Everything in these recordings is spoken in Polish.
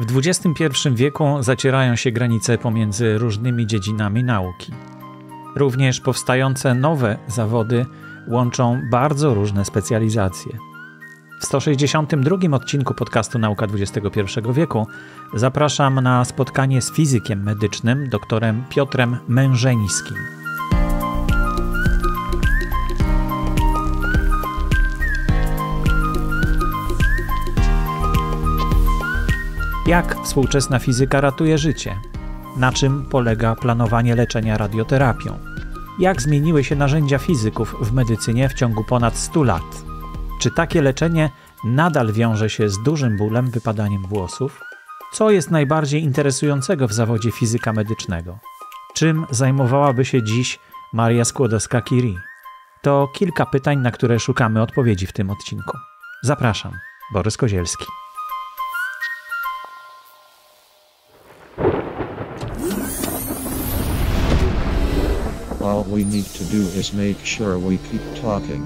W XXI wieku zacierają się granice pomiędzy różnymi dziedzinami nauki. Również powstające nowe zawody łączą bardzo różne specjalizacje. W 162 odcinku podcastu Nauka XXI wieku zapraszam na spotkanie z fizykiem medycznym, doktorem Piotrem Mężeńskim. Jak współczesna fizyka ratuje życie? Na czym polega planowanie leczenia radioterapią? Jak zmieniły się narzędzia fizyków w medycynie w ciągu ponad 100 lat? Czy takie leczenie nadal wiąże się z dużym bólem, wypadaniem włosów? Co jest najbardziej interesującego w zawodzie fizyka medycznego? Czym zajmowałaby się dziś Maria Skłodowska-Curie? To kilka pytań, na które szukamy odpowiedzi w tym odcinku. Zapraszam, Borys Kozielski. what we need to do is make sure we keep talking.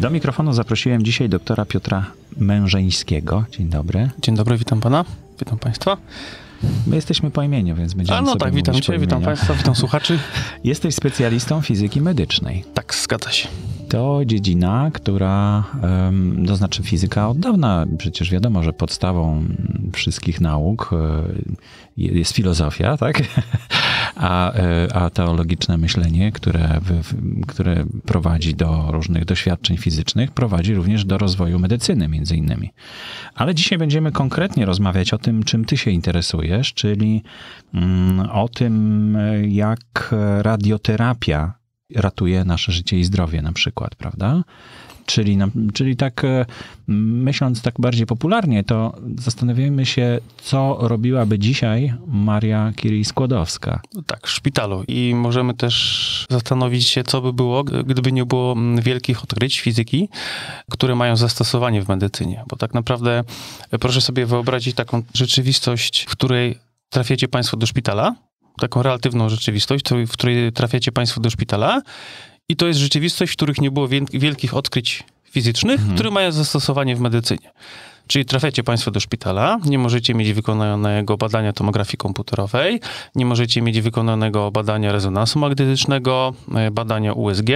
Do mikrofonu zaprosiłem dzisiaj doktora Piotra Mężeńskiego. Dzień dobry. Dzień dobry, witam pana, witam państwa. My jesteśmy po imieniu, więc będziemy A no tak, witam cię, witam państwa, witam słuchaczy. Jesteś specjalistą fizyki medycznej. Tak, zgadza się to dziedzina, która, to znaczy fizyka od dawna, przecież wiadomo, że podstawą wszystkich nauk e, jest filozofia, tak? A, e, a teologiczne myślenie, które, które prowadzi do różnych doświadczeń fizycznych, prowadzi również do rozwoju medycyny, między innymi. Ale dzisiaj będziemy konkretnie rozmawiać o tym, czym ty się interesujesz, czyli mm, o tym, jak radioterapia ratuje nasze życie i zdrowie na przykład, prawda? Czyli, czyli tak e, myśląc tak bardziej popularnie, to zastanawiamy się, co robiłaby dzisiaj Maria Curie-Skłodowska. No tak, w szpitalu. I możemy też zastanowić się, co by było, gdyby nie było wielkich odkryć fizyki, które mają zastosowanie w medycynie. Bo tak naprawdę e, proszę sobie wyobrazić taką rzeczywistość, w której trafiacie państwo do szpitala, taką relatywną rzeczywistość, w której trafiacie Państwo do szpitala. I to jest rzeczywistość, w których nie było wielkich odkryć fizycznych, mhm. które mają zastosowanie w medycynie. Czyli trafiacie Państwo do szpitala, nie możecie mieć wykonanego badania tomografii komputerowej, nie możecie mieć wykonanego badania rezonansu magnetycznego, e, badania USG,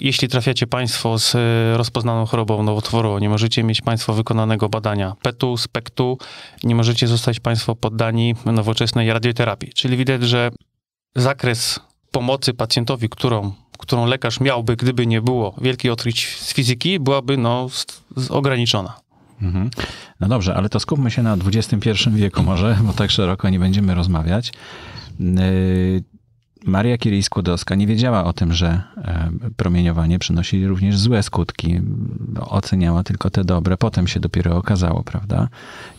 jeśli trafiacie Państwo z e, rozpoznaną chorobą nowotworową, nie możecie mieć Państwo wykonanego badania PET-u, SPECT-u, nie możecie zostać Państwo poddani nowoczesnej radioterapii. Czyli widać, że zakres pomocy pacjentowi, którą, którą lekarz miałby, gdyby nie było wielkich odkryć z fizyki, byłaby no, z, z ograniczona. Mhm. No dobrze, ale to skupmy się na XXI wieku może, bo tak szeroko nie będziemy rozmawiać. E, Maria Curie-Skłodowska nie wiedziała o tym, że e, promieniowanie przynosi również złe skutki. Oceniała tylko te dobre, potem się dopiero okazało, prawda?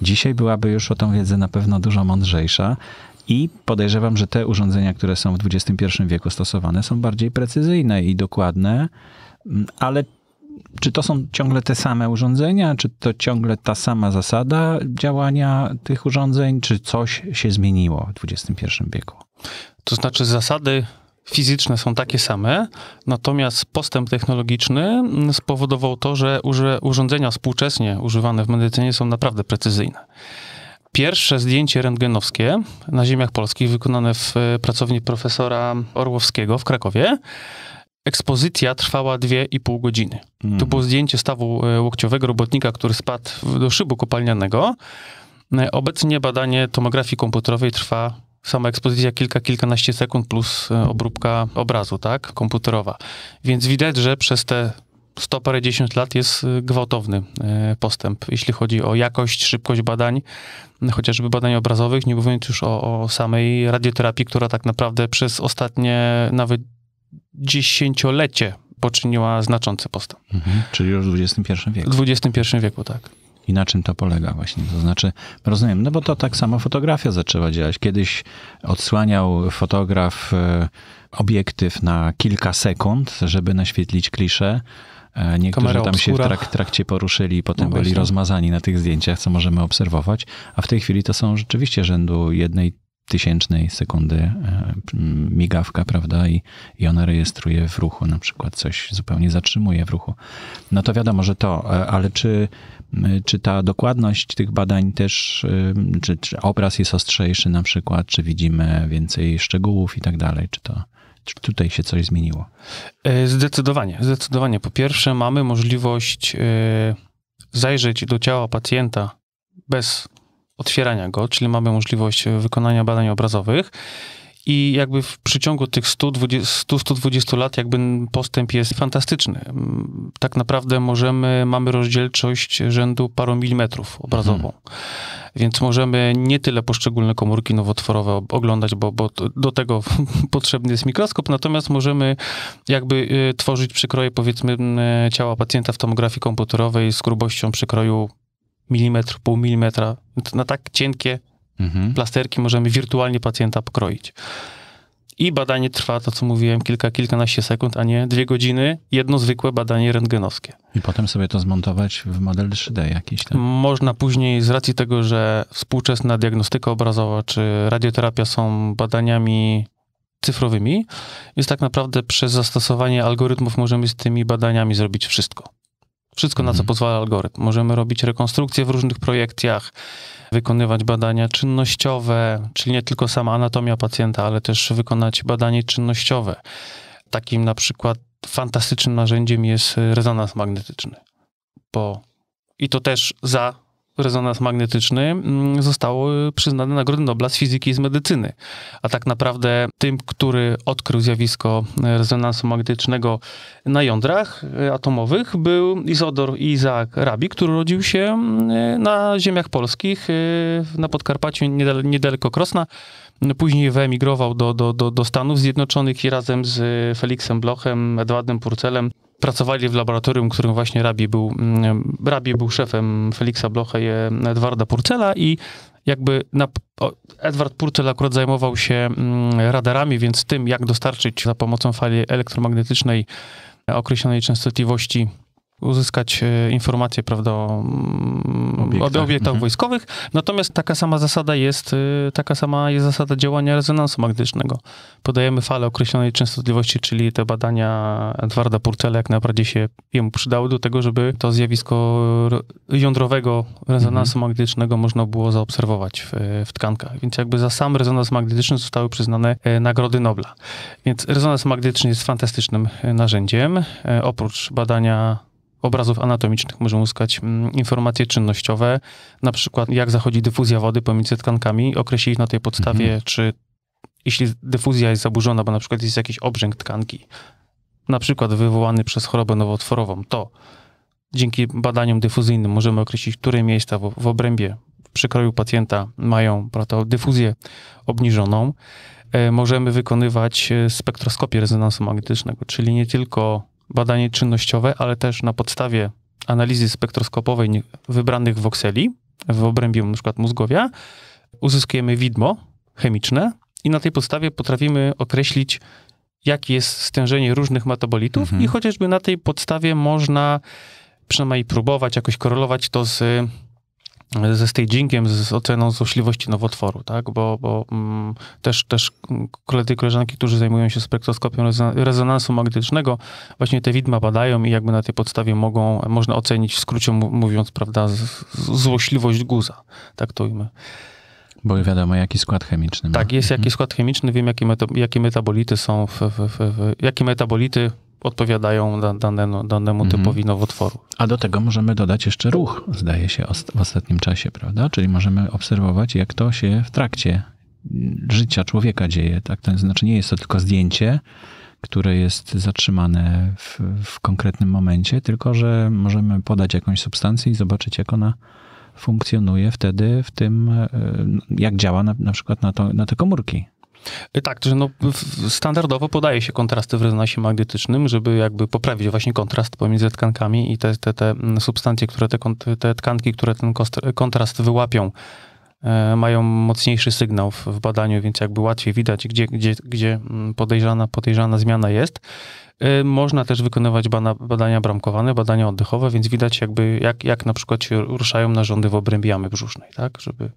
Dzisiaj byłaby już o tą wiedzę na pewno dużo mądrzejsza i podejrzewam, że te urządzenia, które są w XXI wieku stosowane, są bardziej precyzyjne i dokładne, mm, ale czy to są ciągle te same urządzenia, czy to ciągle ta sama zasada działania tych urządzeń, czy coś się zmieniło w XXI wieku? To znaczy zasady fizyczne są takie same, natomiast postęp technologiczny spowodował to, że urządzenia współczesnie używane w medycynie są naprawdę precyzyjne. Pierwsze zdjęcie rentgenowskie na ziemiach polskich wykonane w e, pracowni profesora Orłowskiego w Krakowie ekspozycja trwała 2,5 godziny. Mm. To było zdjęcie stawu e, łokciowego robotnika, który spadł do szybu kopalnianego. E, obecnie badanie tomografii komputerowej trwa sama ekspozycja kilka, kilkanaście sekund plus e, obróbka obrazu, tak, komputerowa. Więc widać, że przez te sto parę lat jest e, gwałtowny e, postęp, jeśli chodzi o jakość, szybkość badań, chociażby badań obrazowych, nie mówiąc już o, o samej radioterapii, która tak naprawdę przez ostatnie nawet dziesięciolecie poczyniła znaczący postęp. Mhm, czyli już w XXI wieku. W XXI wieku, tak i na czym to polega właśnie. To znaczy, rozumiem, no bo to tak samo fotografia zaczęła działać. Kiedyś odsłaniał fotograf e, obiektyw na kilka sekund, żeby naświetlić kliszę. E, niektórzy tam się w trak, trakcie poruszyli i potem no byli rozmazani na tych zdjęciach, co możemy obserwować. A w tej chwili to są rzeczywiście rzędu jednej tysięcznej sekundy e, migawka, prawda? I, I ona rejestruje w ruchu, na przykład coś zupełnie zatrzymuje w ruchu. No to wiadomo, że to, ale czy Y, czy ta dokładność tych badań też, y, czy, czy obraz jest ostrzejszy na przykład, czy widzimy więcej szczegółów i tak dalej, czy to czy tutaj się coś zmieniło? Y, zdecydowanie, zdecydowanie. Po pierwsze mamy możliwość zajrzeć do ciała pacjenta bez otwierania go, czyli mamy możliwość wykonania badań obrazowych i jakby w przeciągu tych 100-120 lat jakby postęp jest fantastyczny. Mm, tak naprawdę możemy, mamy rozdzielczość rzędu paru milimetrów obrazową. Mhm. Więc możemy nie tyle poszczególne komórki nowotworowe oglądać, bo, bo do tego potrzebny jest mikroskop, natomiast możemy jakby y, tworzyć przykroje powiedzmy y, ciała pacjenta w tomografii komputerowej z grubością przykroju milimetr, pół milimetra, na tak cienkie Mhm. Plasterki możemy wirtualnie pacjenta pokroić. I badanie trwa, to co mówiłem, kilka, kilkanaście sekund, a nie dwie godziny, jedno zwykłe badanie rentgenowskie. I potem sobie to zmontować w model 3D jakiś tam. Można później, z racji tego, że współczesna diagnostyka obrazowa czy radioterapia są badaniami cyfrowymi, więc tak naprawdę przez zastosowanie algorytmów możemy z tymi badaniami zrobić wszystko. Wszystko, na co mhm. pozwala algorytm. Możemy robić rekonstrukcje w różnych projekcjach, wykonywać badania czynnościowe, czyli nie tylko sama anatomia pacjenta, ale też wykonać badanie czynnościowe. Takim na przykład fantastycznym narzędziem jest rezonans magnetyczny, bo i to też za rezonans magnetyczny, mm, zostały przyznane Nagrody Nobla z fizyki i z medycyny. A tak naprawdę tym, który odkrył zjawisko y, rezonansu magnetycznego na jądrach y, atomowych był Izodor Izaak Rabi, który rodził się mm, na ziemiach polskich, y, na Podkarpaciu, niedaleko Krosna. Później wyemigrował do, do, do, do Stanów Zjednoczonych i razem z Felixem Blochem, Edwardem Purcelem pracowali w laboratorium, którym właśnie Rabi był, mm, Rabi był szefem Feliksa Blocha i e, Edwarda Purcela i jakby na, o, Edward Purcell akurat zajmował się mm, radarami, więc tym, jak dostarczyć za pomocą fali elektromagnetycznej e, określonej częstotliwości uzyskać e, informacje prawda, o mm, obiektach, obiektach mhm. wojskowych. Natomiast taka sama zasada jest, e, taka sama jest zasada działania rezonansu magnetycznego. Podajemy falę określonej częstotliwości, czyli te badania Edwarda Purcella jak naprawdę się jemu przydały do tego, żeby to zjawisko jądrowego rezonansu mhm. magnetycznego można było zaobserwować w, w, tkankach. Więc jakby za sam rezonans magnetyczny zostały przyznane e, nagrody Nobla. Więc rezonans magnetyczny jest fantastycznym narzędziem. Oprócz badania obrazów anatomicznych możemy uzyskać mm, informacje czynnościowe, na przykład jak zachodzi dyfuzja wody pomiędzy tkankami, określić na tej podstawie, mhm. czy jeśli dyfuzja jest zaburzona, bo na przykład jest jakiś obrzęk tkanki, na przykład wywołany przez chorobę nowotworową, to dzięki badaniom dyfuzyjnym możemy określić, które miejsca w, w obrębie pacjenta mają prawda, dyfuzję obniżoną. E, możemy wykonywać e, spektroskopię rezonansu magnetycznego, czyli nie tylko badanie czynnościowe, ale też na podstawie analizy spektroskopowej wybranych wokseli w obrębie np. mózgowia uzyskujemy widmo chemiczne i na tej podstawie potrafimy określić, jakie jest stężenie różnych metabolitów mhm. i chociażby na tej podstawie można przynajmniej próbować jakoś korelować to z ze stagingiem, z oceną złośliwości nowotworu, tak? Bo, bo mm, też, też koledzy i koleżanki, którzy zajmują się spektroskopią rezonansu magnetycznego, właśnie te widma badają i jakby na tej podstawie mogą, można ocenić, w skrócie mówiąc, prawda, złośliwość guza, tak to ujmę. Bo wiadomo, jaki skład chemiczny. Ma. Tak, jest mhm. jaki skład chemiczny, wiem, jakie, meta, jakie metabolity są, w, w, w, jakie metabolity odpowiadają danemu, danemu mhm. typowi nowotworu. A do tego możemy dodać jeszcze ruch, zdaje się, w ostatnim czasie, prawda? Czyli możemy obserwować, jak to się w trakcie życia człowieka dzieje. Tak? To znaczy nie jest to tylko zdjęcie, które jest zatrzymane w, w konkretnym momencie, tylko że możemy podać jakąś substancję i zobaczyć, jak ona funkcjonuje wtedy w tym, e, jak działa na, na przykład na, to, na te komórki Y, tak, że no, standardowo podaje się kontrasty w rezonansie magnetycznym, żeby jakby poprawić właśnie kontrast pomiędzy tkankami i te, te, te mm, substancje, które te, te tkanki, które ten kontrast wyłapią, e, mają mocniejszy sygnał w, badaniu, więc jakby łatwiej widać, gdzie, gdzie, gdzie mm, podejrzana, podejrzana zmiana jest. Y, można też wykonywać bana, badania bramkowane, badania oddechowe, więc widać jakby, jak, jak na przykład się ruszają narządy w obrębie jamy brzusznej, tak, żeby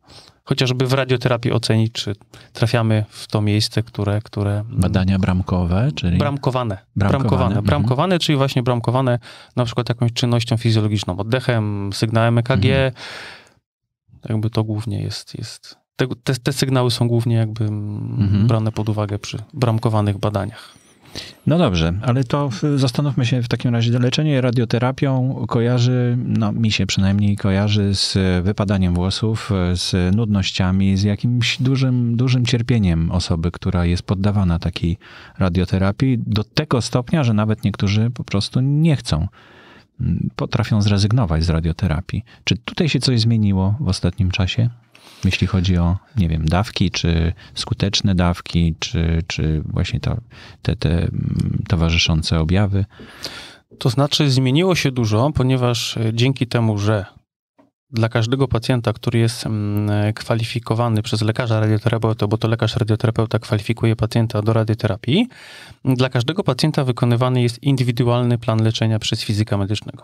chociażby w radioterapii ocenić, czy trafiamy w to miejsce, które... które mm, Badania bramkowe, czyli... Bramkowane. Bramkowane, bramkowane, mhm. bramkowane czyli właśnie bramkowane na przykład jakąś czynnością fizjologiczną, oddechem, sygnałem EKG. Mhm. Jakby to głównie jest... jest te, te, te sygnały są głównie jakby mm, mhm. brane pod uwagę przy bramkowanych badaniach. No dobrze, ale to zastanówmy się w takim razie. Leczenie radioterapią kojarzy, no mi się przynajmniej kojarzy z wypadaniem włosów, z nudnościami, z jakimś dużym, dużym cierpieniem osoby, która jest poddawana takiej radioterapii do tego stopnia, że nawet niektórzy po prostu nie chcą, potrafią zrezygnować z radioterapii. Czy tutaj się coś zmieniło w ostatnim czasie? jeśli chodzi o, nie wiem, dawki, czy skuteczne dawki, czy, czy właśnie to, te, te mm, towarzyszące objawy? To znaczy, zmieniło się dużo, ponieważ e, dzięki temu, że dla każdego pacjenta, który jest mm, e, kwalifikowany przez lekarza radioterapeuta, bo to lekarz radioterapeuta kwalifikuje pacjenta do radioterapii, dla każdego pacjenta wykonywany jest indywidualny plan leczenia przez fizyka medycznego.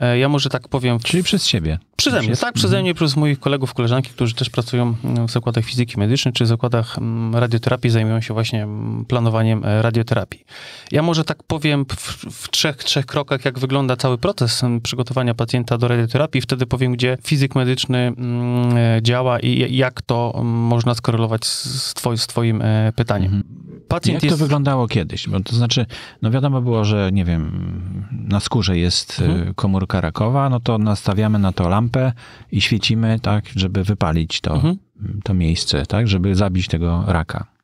E, ja może tak powiem. W... Czyli przez siebie. Przeze mnie, tak, przeze mhm. mnie, plus moich kolegów, koleżanki, którzy też pracują mm, w zakładach fizyki medycznej czy w zakładach mm, radioterapii, zajmują się właśnie mm, planowaniem e, radioterapii. Ja może tak powiem w, w trzech, trzech krokach, jak wygląda cały proces przygotowania pacjenta do radioterapii, wtedy powiem, gdzie fizyk medyczny e, działa i jak to można skorelować z, twoim, z twoim pytaniem. Mhm pacjent Jak to wyglądało kiedyś? Bo to znaczy, no wiadomo było, że nie wiem, na skórze jest e, mhm. komórka rakowa, no to nastawiamy na to lampę i świecimy tak, żeby wypalić to, mhm. to miejsce, tak, żeby zabić tego raka.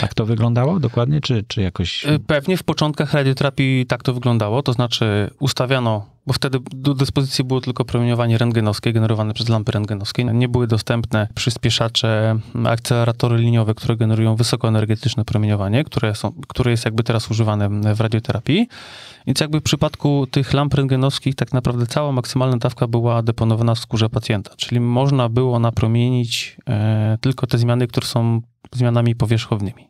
Tak to wyglądało dokładnie, czy, czy jakoś... E, pewnie w początkach radioterapii tak to wyglądało, to znaczy ustawiano, bo wtedy do dyspozycji było tylko promieniowanie rentgenowskie generowane przez lampy rentgenowskie. Nie były dostępne przyspieszacze, akceleratory liniowe, które generują wysokoenergetyczne promieniowanie, które, są, które jest jakby teraz używane w radioterapii. Więc jakby w przypadku tych lamp rentgenowskich tak naprawdę cała maksymalna dawka była deponowana w skórze pacjenta, czyli można było napromienić e, tylko te zmiany, które są zmianami powierzchownymi.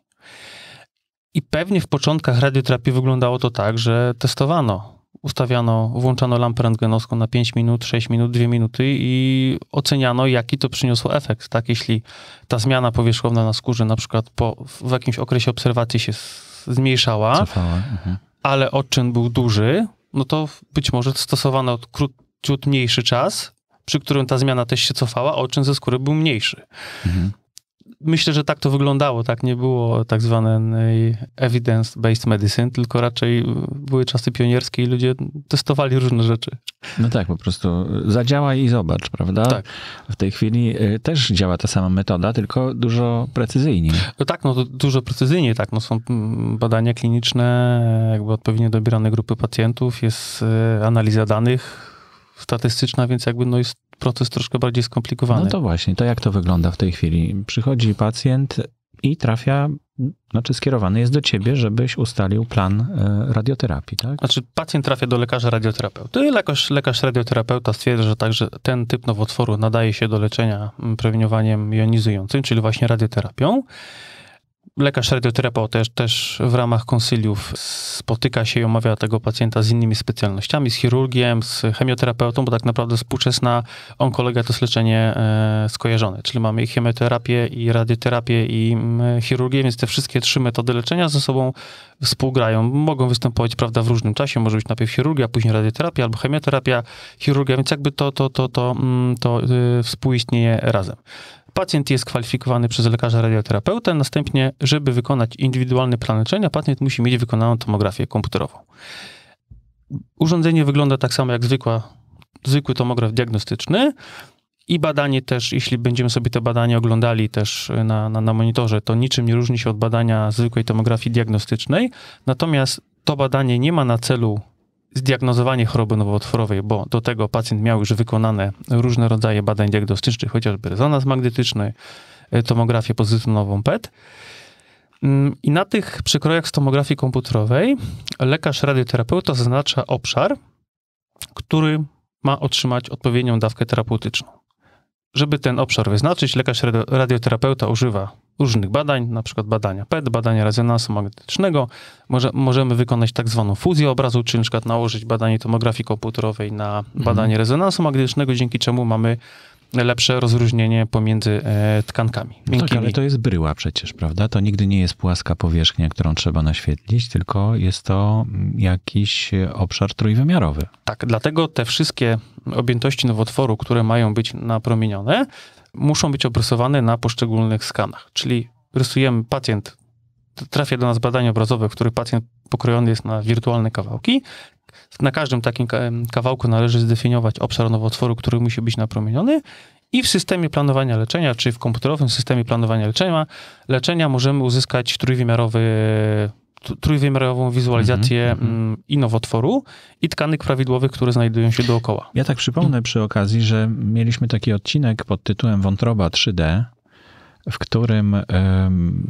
I pewnie w początkach radioterapii wyglądało to tak, że testowano. Ustawiano, włączano lampę rentgenowską na 5 minut, 6 minut, 2 minuty i oceniano, jaki to przyniosło efekt. Tak? Jeśli ta zmiana powierzchowna na skórze, na przykład po, w jakimś okresie obserwacji się zmniejszała, mhm. ale odczyn był duży, no to być może stosowano króciut mniejszy czas, przy którym ta zmiana też się cofała, a odczyn ze skóry był mniejszy. Mhm myślę, że tak to wyglądało, tak nie było tak zwanej evidence-based medicine, tylko raczej e, były czasy pionierskie i ludzie testowali różne rzeczy. No tak, po prostu zadziałaj i zobacz, prawda? Tak. W tej chwili e, też działa ta sama metoda, tylko dużo precyzyjniej. No tak, no dużo precyzyjniej, tak, no są badania kliniczne, jakby odpowiednio dobierane grupy pacjentów, jest e, analiza danych statystyczna, więc jakby no jest proces troszkę bardziej skomplikowany. No to właśnie, to jak to wygląda w tej chwili? Przychodzi pacjent i trafia, znaczy skierowany jest do ciebie, żebyś ustalił plan e, radioterapii, tak? Znaczy pacjent trafia do lekarza radioterapeuty. Lekarz, lekarz radioterapeuta stwierdza, że także ten typ nowotworu nadaje się do leczenia mm, promieniowaniem jonizującym, czyli właśnie radioterapią. Lekarz radioterapeut też, też w ramach konsyliów spotyka się i omawia tego pacjenta z innymi specjalnościami, z chirurgiem, z chemioterapeutą, bo tak naprawdę współczesna onkologia to jest leczenie e, skojarzone, czyli mamy i chemioterapię, i radioterapię, i mm, chirurgię, więc te wszystkie trzy metody leczenia ze sobą współgrają. Mogą występować, prawda, w różnym czasie, może być najpierw chirurgia, później radioterapia albo chemioterapia, chirurgia, więc jakby to, to, to, to, mm, to, to, y, to współistnieje razem. Pacjent jest kwalifikowany przez lekarza radioterapeutę, następnie, żeby wykonać indywidualne plan leczenia, pacjent musi mieć wykonaną tomografię komputerową. Urządzenie wygląda tak samo jak zwykła, zwykły tomograf diagnostyczny i badanie też, jeśli będziemy sobie te badanie oglądali też e, na, na, na monitorze, to niczym nie różni się od badania zwykłej tomografii diagnostycznej, natomiast to badanie nie ma na celu zdiagnozowanie choroby nowotworowej, bo do tego pacjent miał już wykonane różne rodzaje badań diagnostycznych, chociażby rezonans magnetyczny, e, tomografię pozytywną PET. Mm, I na tych przykrojach z tomografii komputerowej lekarz radioterapeuta zaznacza obszar, który ma otrzymać odpowiednią dawkę terapeutyczną. Żeby ten obszar wyznaczyć, lekarz radioterapeuta używa różnych badań, na przykład badania PET, badania rezonansu magnetycznego. Może, możemy wykonać tak zwaną fuzję obrazu, czyli na przykład nałożyć badanie tomografii komputerowej na mhm. badanie mhm. rezonansu magnetycznego, dzięki czemu mamy lepsze rozróżnienie pomiędzy e, tkankami. No tak, ale to jest bryła przecież, prawda? To nigdy nie jest płaska powierzchnia, którą trzeba naświetlić, tylko jest to mm, jakiś e, obszar trójwymiarowy. Tak, dlatego te wszystkie objętości nowotworu, które mają być napromienione, muszą być obrysowane na poszczególnych skanach. Czyli rysujemy pacjent, trafia do nas badanie obrazowe, w których pacjent pokrojony jest na wirtualne kawałki. Na każdym takim kawałku należy zdefiniować obszar nowotworu, który musi być napromieniony i w systemie planowania leczenia, czy w komputerowym systemie planowania leczenia, leczenia możemy uzyskać trójwymiarowy trójwymiarową wizualizację mm-hmm. i nowotworu i tkanek prawidłowych, które znajdują się dookoła. Ja tak przypomnę przy okazji, że mieliśmy taki odcinek pod tytułem Wątroba 3D, w którym um,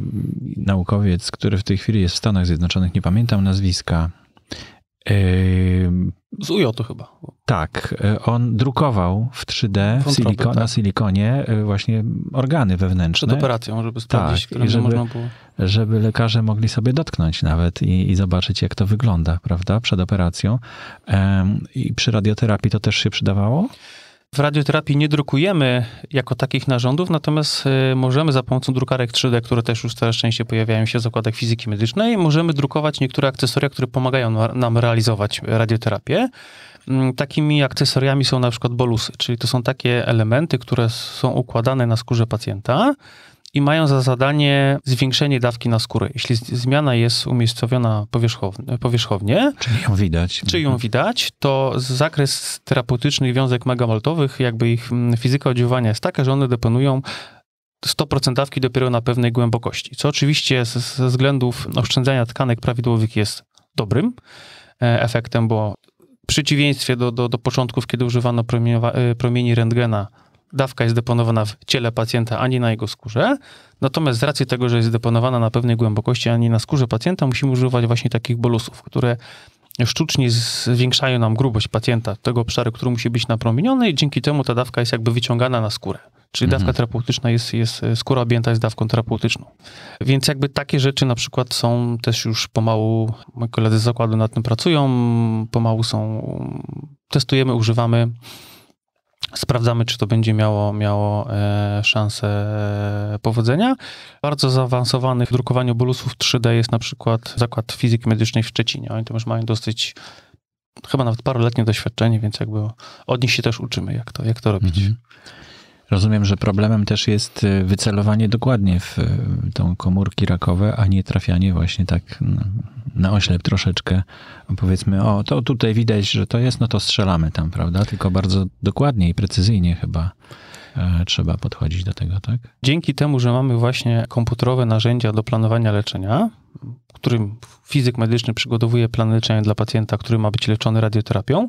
naukowiec, który w tej chwili jest w Stanach Zjednoczonych, nie pamiętam nazwiska, z UJ to chyba. Tak, e, on drukował w 3D w siliko, tak. na silikonie e, właśnie organy wewnętrzne. Przed operacją, żeby sprawdzić, tak, żeby, można było. Żeby lekarze mogli sobie dotknąć nawet i, i zobaczyć, jak to wygląda, prawda, przed operacją. Um, I przy radioterapii to też się przydawało? W radioterapii nie drukujemy jako takich narządów, natomiast y, możemy za pomocą drukarek 3D, które też już coraz częściej pojawiają się w zakładach fizyki medycznej, możemy drukować niektóre akcesoria, które pomagają nam realizować radioterapię. Mm, takimi akcesoriami są na przykład bolusy, czyli to są takie elementy, które są układane na skórze pacjenta, i mają za zadanie zwiększenie dawki na skórę. Jeśli zmiana jest umiejscowiona powierzchownie, czy ją widać, czy ją widać to zakres terapeutycznych wiązek megamaltowych, jakby ich mm, fizyka oddziaływania jest taka, że one deponują 100% dawki dopiero na pewnej głębokości, co oczywiście ze względów oszczędzania tkanek prawidłowych jest dobrym e, efektem, bo w przeciwieństwie do, do, do początków, kiedy używano e, promieni rentgena, dawka jest deponowana w ciele pacjenta, a nie na jego skórze. Natomiast z racji tego, że jest deponowana na pewnej głębokości, a nie na skórze pacjenta, musimy używać właśnie takich bolusów, które sztucznie zwiększają nam grubość pacjenta, tego obszaru, który musi być napromieniony i dzięki temu ta dawka jest jakby wyciągana na skórę. Czyli mhm. dawka terapeutyczna jest, jest, skóra objęta jest dawką terapeutyczną. Więc jakby takie rzeczy na przykład są też już pomału, moi koledzy z zakładu nad tym pracują, pomału są, testujemy, używamy Sprawdzamy, czy to będzie miało, miało e, szansę e, powodzenia. Bardzo zaawansowanych w drukowaniu bolusów 3D jest na przykład Zakład Fizyki Medycznej w Szczecinie. Oni tam już mają dosyć, chyba nawet paroletnie doświadczenie, więc jakby od nich się też uczymy, jak to, jak to robić. Mhm. Rozumiem, że problemem też jest y, wycelowanie dokładnie w y, tą komórki rakowe, a nie trafianie właśnie tak mm, na oślep troszeczkę. Powiedzmy, o, to tutaj widać, że to jest, no to strzelamy tam, prawda? Tylko bardzo dokładnie i precyzyjnie chyba e, trzeba podchodzić do tego, tak? Dzięki temu, że mamy właśnie komputerowe narzędzia do planowania leczenia, którym fizyk medyczny przygotowuje plan leczenia dla pacjenta, który ma być leczony radioterapią,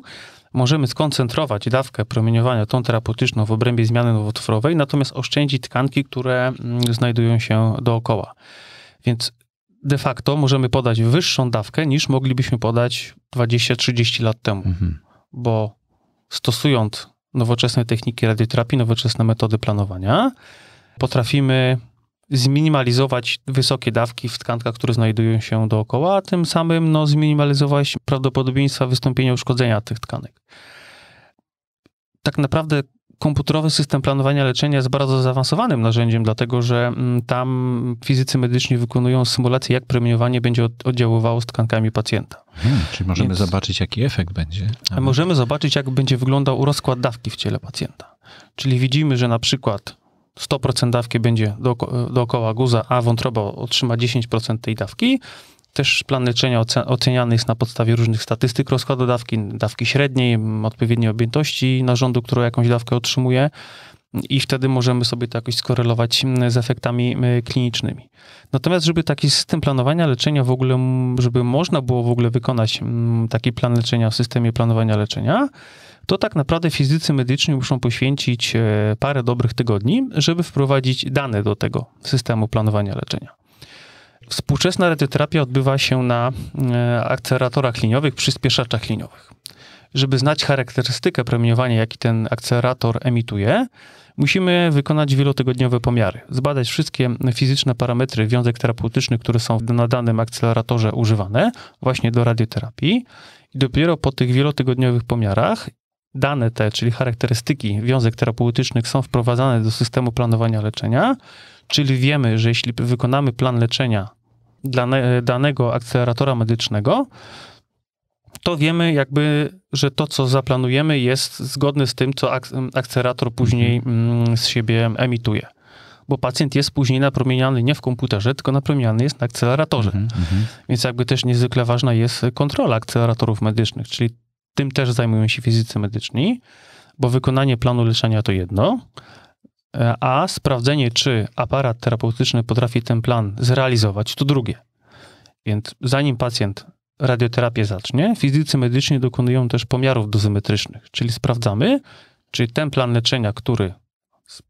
możemy skoncentrować dawkę promieniowania tą terapeutyczną w obrębie zmiany nowotworowej, natomiast oszczędzić tkanki, które mm, znajdują się dookoła. Więc de facto możemy podać wyższą dawkę niż moglibyśmy podać 20-30 lat temu, mhm. bo stosując nowoczesne techniki radioterapii, nowoczesne metody planowania, potrafimy zminimalizować wysokie dawki w tkankach, które znajdują się dookoła, a tym samym no, zminimalizować prawdopodobieństwa wystąpienia uszkodzenia tych tkanek. Tak naprawdę komputerowy system planowania leczenia jest bardzo zaawansowanym narzędziem, dlatego że mm, tam fizycy medyczni wykonują symulację, jak promieniowanie będzie oddziaływało z tkankami pacjenta. Hmm, czyli możemy Więc zobaczyć, jaki efekt będzie. Możemy zobaczyć, jak będzie wyglądał rozkład dawki w ciele pacjenta. Czyli widzimy, że na przykład 100% dawki będzie do, dookoła guza, a wątroba otrzyma 10% tej dawki. Też plan leczenia oceniany jest na podstawie różnych statystyk rozkładu dawki, dawki średniej, odpowiedniej objętości narządu, które jakąś dawkę otrzymuje i wtedy możemy sobie to jakoś skorelować mm, z efektami y, klinicznymi. Natomiast, żeby taki system planowania leczenia w ogóle, żeby można było w ogóle wykonać mm, taki plan leczenia w systemie planowania leczenia, to tak naprawdę fizycy medyczni muszą poświęcić e, parę dobrych tygodni, żeby wprowadzić dane do tego systemu planowania leczenia. Współczesna radioterapia odbywa się na e, akceleratorach liniowych, przyspieszaczach liniowych. Żeby znać charakterystykę promieniowania, jaki ten akcelerator emituje, musimy wykonać wielotygodniowe pomiary, zbadać wszystkie fizyczne parametry wiązek terapeutycznych, które są na danym akceleratorze używane właśnie do radioterapii. I dopiero po tych wielotygodniowych pomiarach dane te, czyli charakterystyki wiązek terapeutycznych są wprowadzane do systemu planowania leczenia, czyli wiemy, że jeśli wykonamy plan leczenia dla danego akceleratora medycznego, to wiemy jakby, że to, co zaplanujemy, jest zgodne z tym, co ak akcelerator później mhm. mm, z siebie emituje. Bo pacjent jest później napromieniany nie w komputerze, tylko napromieniany jest na akceleratorze. Mm -hmm. Więc jakby też niezwykle ważna jest kontrola akceleratorów medycznych, czyli tym też zajmują się fizycy medyczni, bo wykonanie planu leczenia to jedno, e, a sprawdzenie, czy aparat terapeutyczny potrafi ten plan zrealizować, to drugie. Więc zanim pacjent radioterapię zacznie, fizycy medyczni dokonują też pomiarów dozymetrycznych, czyli sprawdzamy, czy ten plan leczenia, który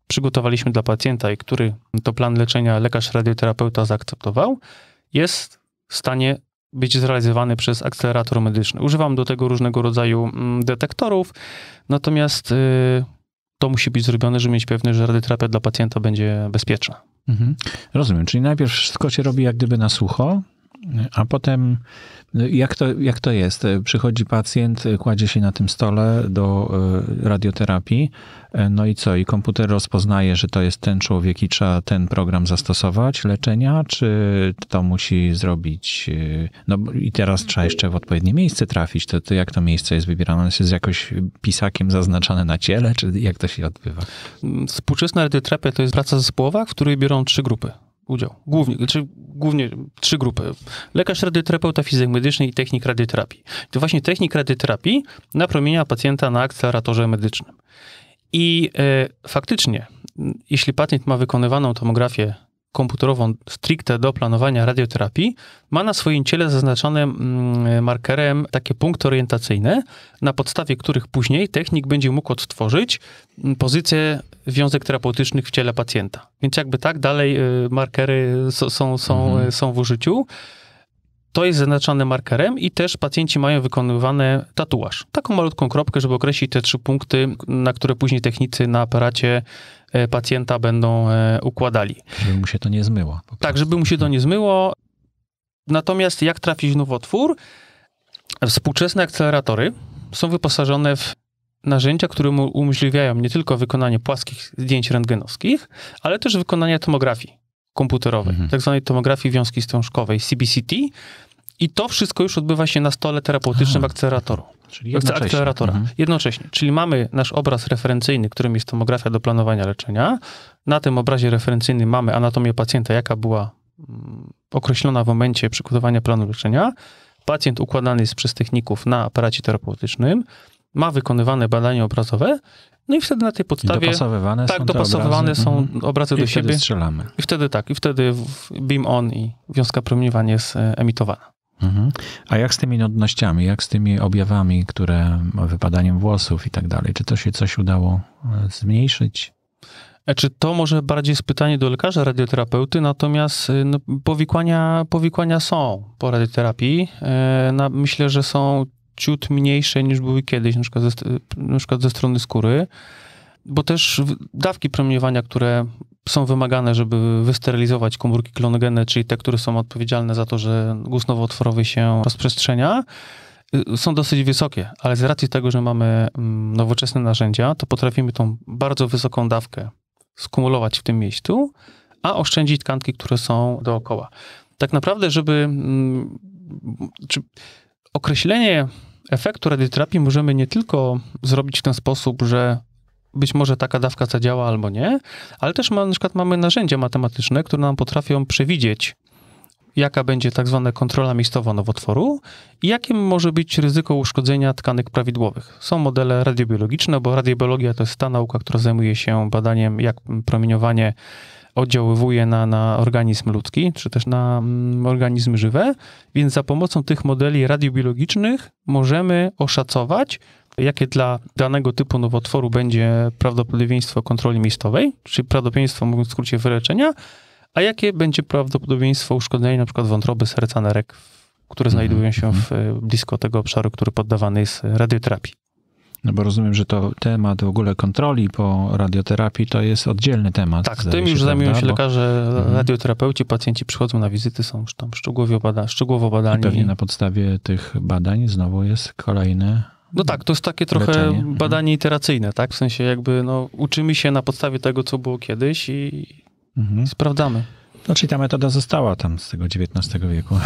przygotowaliśmy dla pacjenta i który to plan leczenia lekarz radioterapeuta zaakceptował, jest w stanie być zrealizowany przez akcelerator medyczny. Używam do tego różnego rodzaju mm, detektorów, natomiast y, to musi być zrobione, żeby mieć pewność, że radioterapia dla pacjenta będzie bezpieczna. Mhm. Rozumiem, czyli najpierw wszystko się robi jak gdyby na sucho, a potem no jak to, jak to jest? E, przychodzi pacjent, e, kładzie się na tym stole do e, radioterapii, no i co? I komputer rozpoznaje, że to jest ten człowiek i trzeba ten program zastosować leczenia, czy to musi zrobić. No i teraz trzeba jeszcze w odpowiednie miejsce trafić. To, to jak to miejsce jest wybierane? Ono jest jakoś pisakiem zaznaczane na ciele, czy jak to się odbywa? Mm, współczesna radioterapia to jest praca zespołowa, w której biorą trzy grupy udział. Głównie, znaczy głównie trzy grupy. Lekarz radioterapeuta, fizyk medyczny i technik radioterapii. To właśnie technik radioterapii napromienia pacjenta na akceleratorze medycznym. I e, faktycznie, jeśli pacjent ma wykonywaną tomografię komputerową stricte do planowania radioterapii, ma na swoim ciele zaznaczone mm, markerem takie punkty orientacyjne, na podstawie których później technik będzie mógł odtworzyć mm, pozycję wiązek terapeutycznych w ciele pacjenta. Więc jakby tak, dalej y, markery są, są, są, mhm. E, są w użyciu. To jest zaznaczane markerem i też pacjenci mają wykonywane tatuaż. Taką malutką kropkę, żeby określić te trzy punkty, na które później technicy na aparacie e, pacjenta będą e, układali. Żeby mu się to nie zmyło. Tak, żeby mu się to nie zmyło. Natomiast jak trafić w nowotwór? Współczesne akceleratory są wyposażone w narzędzia, które mu umożliwiają nie tylko wykonanie płaskich zdjęć rentgenowskich, ale też wykonanie tomografii komputerowej, mhm. tak zwanej tomografii wiązki stążkowej, CBCT. I to wszystko już odbywa się na stole terapeutycznym akceleratoru. Czyli jednocześnie. Akceleratora. Mhm. jednocześnie. Czyli mamy nasz obraz referencyjny, którym jest tomografia do planowania leczenia. Na tym obrazie referencyjnym mamy anatomię pacjenta, jaka była mm, określona w momencie przygotowania planu leczenia. Pacjent układany jest przez techników na aparacie terapeutycznym ma wykonywane badanie obrazowe, no i wtedy na tej podstawie. I dopasowywane tak, są dopasowywane obrazy. są mhm. obrazy do siebie. Strzelamy. I wtedy tak, i wtedy beam on i wiązka promieniowania jest e, emitowana. Mhm. A jak z tymi nudnościami, jak z tymi objawami, które wypadaniem włosów i tak dalej? Czy to się coś udało e, zmniejszyć? E, czy to może bardziej jest pytanie do lekarza radioterapeuty, natomiast no, powikłania, powikłania są po radioterapii. Na, myślę, że są ciut mniejsze niż były kiedyś, na przykład ze, na przykład ze strony skóry, bo też dawki promieniowania, które są wymagane, żeby wysterylizować komórki klonogenne, czyli te, które są odpowiedzialne za to, że guz nowotworowy się rozprzestrzenia, y, są dosyć wysokie, ale z racji tego, że mamy mm, nowoczesne narzędzia, to potrafimy tą bardzo wysoką dawkę skumulować w tym miejscu, a oszczędzić tkanki, które są dookoła. Tak naprawdę, żeby. Mm, czy, Określenie efektu radioterapii możemy nie tylko zrobić w ten sposób, że być może taka dawka zadziała albo nie, ale też ma, na przykład mamy narzędzia matematyczne, które nam potrafią przewidzieć, jaka będzie tak zwana kontrola miejscowa nowotworu i jakim może być ryzyko uszkodzenia tkanek prawidłowych. Są modele radiobiologiczne, bo radiobiologia to jest ta nauka, która zajmuje się badaniem, jak promieniowanie oddziaływuje na, na organizm ludzki, czy też na mm, organizmy żywe, więc za pomocą tych modeli radiobiologicznych możemy oszacować, jakie dla danego typu nowotworu będzie prawdopodobieństwo kontroli miejscowej, czy prawdopodobieństwo, mówiąc w skrócie, wyleczenia, a jakie będzie prawdopodobieństwo uszkodzenia np. wątroby, serca, nerek, które mhm, znajdują się mhm. w, e, blisko tego obszaru, który poddawany jest radioterapii. No bo rozumiem, że to temat w ogóle kontroli po radioterapii to jest oddzielny temat. Tak, tym już zajmują się lekarze, bo... Mhm. radioterapeuci, pacjenci przychodzą na wizyty, są już tam szczegółowo, bada, szczegółowo badani. I pewnie na podstawie tych badań znowu jest kolejne no tak, to jest takie trochę Leczenie. Mhm. badanie iteracyjne, tak? W sensie jakby no, uczymy się na podstawie tego, co było kiedyś i, mhm. i sprawdzamy. Znaczy ta metoda została tam z tego XIX wieku.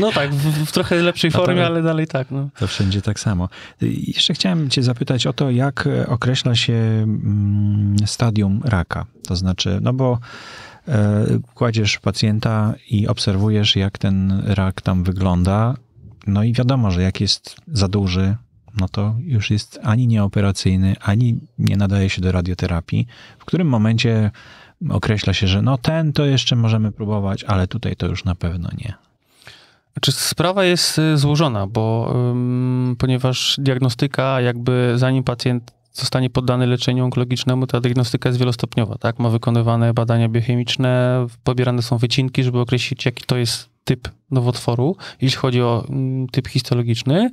No tak, w, w trochę lepszej no formie, to, ale dalej tak. No. To wszędzie tak samo. Jeszcze chciałem cię zapytać o to, jak e, określa się mm, stadium raka. To znaczy, no bo e, kładziesz pacjenta i obserwujesz, jak ten rak tam wygląda. No i wiadomo, że jak jest za duży, no to już jest ani nieoperacyjny, ani nie nadaje się do radioterapii. W którym momencie określa się, że no ten to jeszcze możemy próbować, ale tutaj to już na pewno nie. Znaczy, sprawa jest y, złożona, bo ponieważ diagnostyka, jakby zanim pacjent zostanie poddany leczeniu onkologicznemu, ta diagnostyka jest wielostopniowa, tak? Ma wykonywane badania biochemiczne, pobierane są wycinki, żeby określić, jaki to jest typ nowotworu, jeśli chodzi o typ histologiczny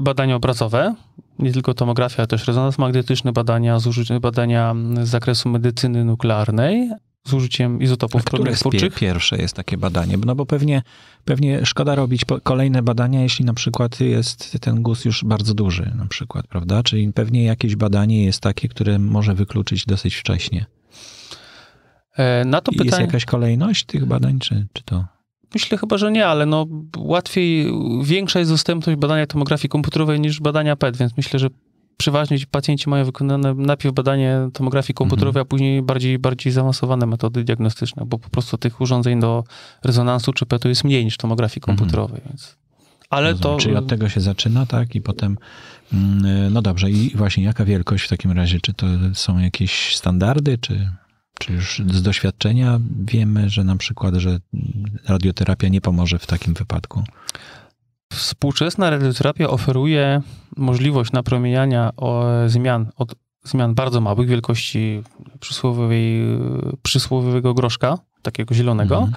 badania obrazowe, nie tylko tomografia, ale też rezonans magnetyczny, badania z, badania z zakresu medycyny nuklearnej, z użyciem izotopów promieniotwórczych. Pie, pierwsze jest takie badanie, no bo pewnie, pewnie szkoda robić kolejne badania, jeśli na przykład jest ten guz już bardzo duży, na przykład, prawda? Czyli pewnie jakieś badanie jest takie, które może wykluczyć dosyć wcześnie. E, na to pytanie... Jest jakaś kolejność tych badań, czy, czy to? Myślę chyba, że nie, ale no łatwiej, większa jest dostępność badania tomografii komputerowej niż badania PET, więc myślę, że przeważnie pacjenci mają wykonane najpierw badanie tomografii komputerowej, mhm. a później bardziej, bardziej zaawansowane metody diagnostyczne, bo po prostu tych urządzeń do rezonansu czy PET-u jest mniej niż tomografii mhm. komputerowej, mhm. więc... Ale Rozumiem, to... Czyli od tego się zaczyna, tak? I potem, mm, no dobrze, i właśnie jaka wielkość w takim razie? Czy to są jakieś standardy, czy... Czy już z doświadczenia wiemy, że na przykład, że radioterapia nie pomoże w takim wypadku? Współczesna radioterapia oferuje możliwość napromieniania zmian od zmian bardzo małych, wielkości przysłowiowej, przysłowiowego groszka, takiego zielonego. Mhm.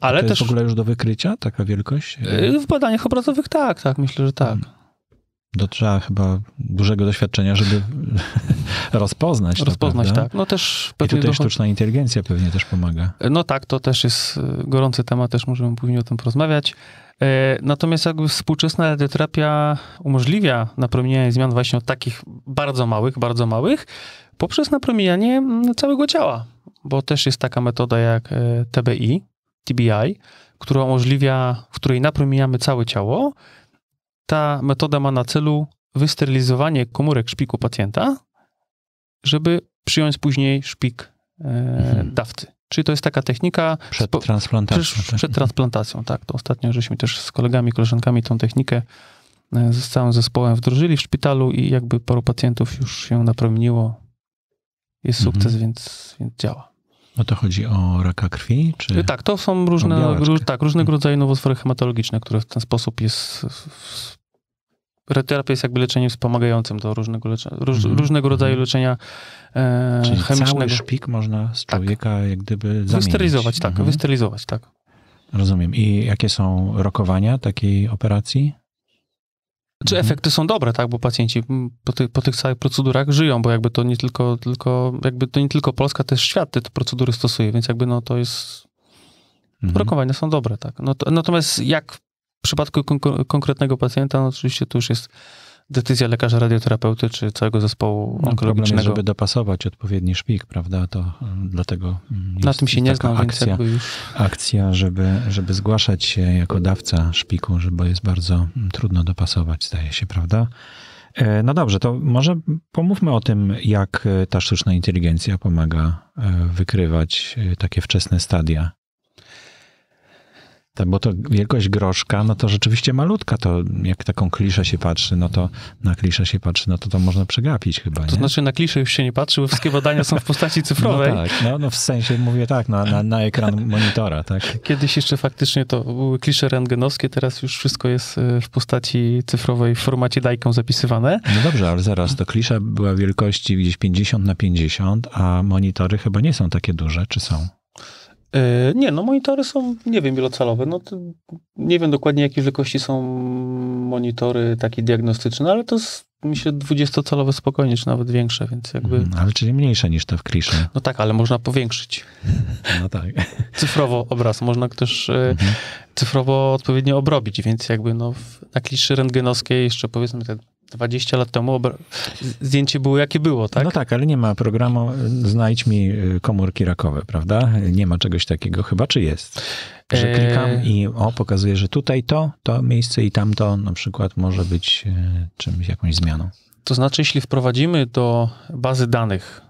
Ale to też w ogóle już do wykrycia taka wielkość? Yy, w badaniach obrazowych tak, tak, myślę, że tak. Mhm. To trzeba chyba dużego doświadczenia, żeby rozpoznać. rozpoznać, tak. No też I tutaj dochod... sztuczna inteligencja pewnie też pomaga. No tak, to też jest e, gorący temat, też możemy później o tym porozmawiać. E, natomiast jakby współczesna radioterapia umożliwia napromienianie zmian właśnie od takich bardzo małych, bardzo małych, poprzez napromienianie mm, całego ciała, bo też jest taka metoda jak e, TBI, TBI, która umożliwia, w której napromieniamy całe ciało, ta metoda ma na celu wysterylizowanie komórek szpiku pacjenta, żeby przyjąć później szpik e, mhm. dawcy. Czyli to jest taka technika. Przed transplantacją. Przed, tak? przed transplantacją, tak. To ostatnio żeśmy też z kolegami, koleżankami tą technikę e, z całym zespołem wdrożyli w szpitalu i jakby paru pacjentów już się napromieniło. Jest mhm. sukces, mhm. więc, więc działa. No to chodzi o raka krwi? Czy e, tak, to są różne, tak, różnego mhm. rodzaju nowotwory hematologiczne, które w ten sposób jest Terapia jest jakby leczeniem wspomagającym do różnego, lecze, róż, mm różnego rodzaju mhm. leczenia e, Czyli chemicznego. cały szpik można z tak. człowieka tak. jak gdyby zamienić. Wysterylizować, tak. Mm Wysterylizować, tak. Rozumiem. I jakie są rokowania takiej operacji? Czy mhm. efekty są dobre, tak? Bo pacjenci po, ty, po tych całych procedurach żyją, bo jakby to nie tylko, tylko, jakby to nie tylko Polska, też świat te, te procedury stosuje, więc jakby no to jest. Mhm. Rokowania są dobre, tak. No to, natomiast jak w przypadku konkretnego pacjenta, no oczywiście to już jest decyzja lekarza radioterapeuty czy całego zespołu no, onkologicznego. Problem żeby dopasować odpowiedni szpik, prawda? To y, dlatego mm, Na tym się nie znam, akcja, już... akcja żeby, żeby zgłaszać się jako dawca szpiku, bo jest bardzo mm, trudno dopasować, zdaje się, prawda? E, no dobrze, to może pomówmy o tym, jak e, ta sztuczna inteligencja pomaga e, wykrywać takie wczesne stadia tak, bo to wielkość groszka, no to rzeczywiście malutka, to jak taką kliszę się patrzy, no to na kliszę się patrzy, no to to można przegapić chyba, nie? To znaczy na kliszę już się nie patrzy, bo wszystkie badania są w postaci no cyfrowej. No tak, no, no w sensie mówię tak, na, no, na, na, ekran monitora, tak? Kiedyś jeszcze faktycznie to były klisze rentgenowskie, teraz już wszystko jest e, w postaci cyfrowej, w formacie dajką zapisywane. No dobrze, ale zaraz, to klisza była wielkości gdzieś 50 na 50, a monitory chyba nie są takie duże, czy są? E, nie, no monitory są, nie wiem, wielocalowe. No, nie wiem dokładnie, jakiej wielkości są monitory takie diagnostyczne, ale to jest, myślę, 20-calowe spokojnie, czy nawet większe, więc jakby... Mm, ale czyli mniejsze niż te w Krisze. No tak, ale można powiększyć. No tak. cyfrowo obraz, można też e, mhm. cyfrowo odpowiednio obrobić, więc jakby no, na kliszy rentgenowskiej jeszcze powiedzmy te 20 lat temu zdjęcie było jakie było, tak? No tak, ale nie ma programu znajdź mi y, komórki rakowe, prawda? Nie ma czegoś takiego chyba, czy jest? Że e... klikam i o, pokazuje, że tutaj to, to miejsce i tamto na przykład może być y, czymś, jakąś zmianą. To znaczy, jeśli wprowadzimy do bazy danych